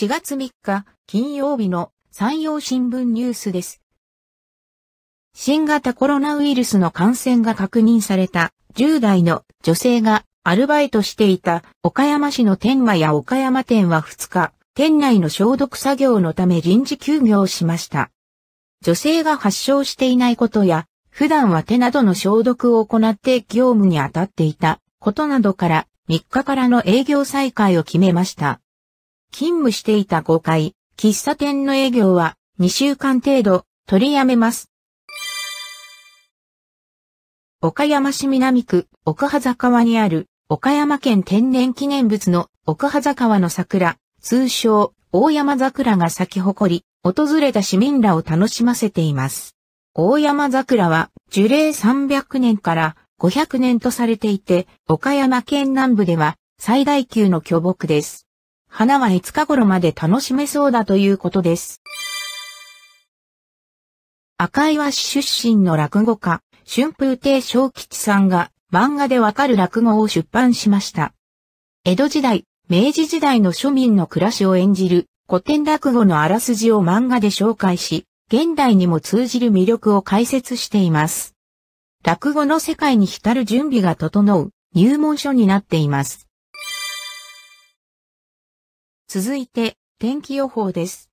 4月3日、金曜日の山陽新聞ニュースです。新型コロナウイルスの感染が確認された10代の女性がアルバイトしていた岡山市の天満や岡山店は2日、店内の消毒作業のため臨時休業しました。女性が発症していないことや、普段は手などの消毒を行って業務に当たっていたことなどから3日からの営業再開を決めました。勤務していた5階、喫茶店の営業は2週間程度取りやめます。岡山市南区奥狭川にある岡山県天然記念物の奥坂川の桜、通称大山桜が咲き誇り、訪れた市民らを楽しませています。大山桜は樹齢300年から500年とされていて、岡山県南部では最大級の巨木です。花は5日頃まで楽しめそうだということです。赤岩市出身の落語家、春風亭昇吉さんが漫画でわかる落語を出版しました。江戸時代、明治時代の庶民の暮らしを演じる古典落語のあらすじを漫画で紹介し、現代にも通じる魅力を解説しています。落語の世界に浸る準備が整う入門書になっています。続いて、天気予報です。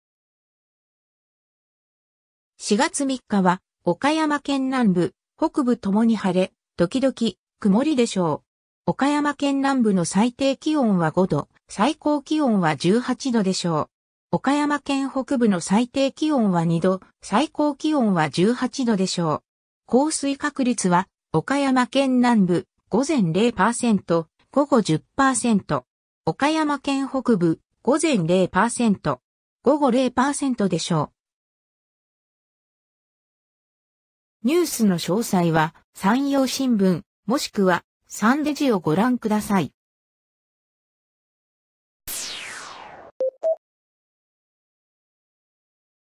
4月3日は、岡山県南部、北部ともに晴れ、時々、曇りでしょう。岡山県南部の最低気温は5度、最高気温は18度でしょう。岡山県北部の最低気温は2度、最高気温は18度でしょう。降水確率は、岡山県南部、午前0%、午後10%。岡山県北部、午前0%、午後0%でしょう。ニュースの詳細は、山陽新聞、もしくは、サンデジをご覧ください。